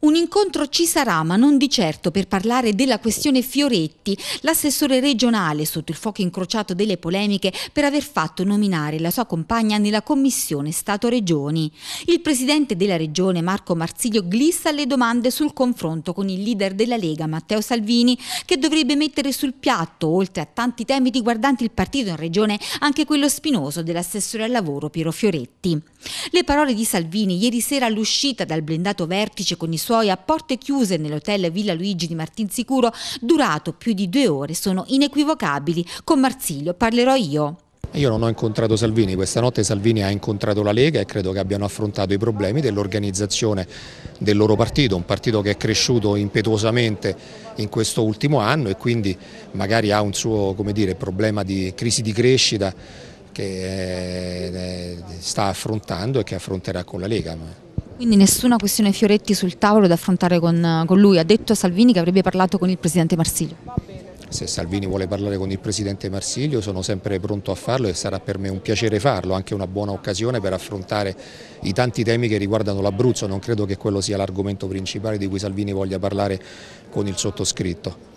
Un incontro ci sarà, ma non di certo per parlare della questione Fioretti, l'assessore regionale sotto il fuoco incrociato delle polemiche per aver fatto nominare la sua compagna nella commissione Stato-Regioni. Il presidente della regione Marco Marsiglio glissa le domande sul confronto con il leader della Lega Matteo Salvini, che dovrebbe mettere sul piatto, oltre a tanti temi riguardanti il partito in regione, anche quello spinoso dell'assessore al lavoro Piero Fioretti. Le parole di Salvini ieri sera all'uscita dal blindato vertice con il suo suoi a porte chiuse nell'hotel Villa Luigi di Martinsicuro, durato più di due ore, sono inequivocabili. Con Marsilio parlerò io. Io non ho incontrato Salvini, questa notte Salvini ha incontrato la Lega e credo che abbiano affrontato i problemi dell'organizzazione del loro partito, un partito che è cresciuto impetuosamente in questo ultimo anno e quindi magari ha un suo dire, problema di crisi di crescita che eh, sta affrontando e che affronterà con la Lega. Quindi nessuna questione Fioretti sul tavolo da affrontare con, con lui, ha detto Salvini che avrebbe parlato con il Presidente Marsiglio. Se Salvini vuole parlare con il Presidente Marsiglio sono sempre pronto a farlo e sarà per me un piacere farlo, anche una buona occasione per affrontare i tanti temi che riguardano l'Abruzzo, non credo che quello sia l'argomento principale di cui Salvini voglia parlare con il sottoscritto.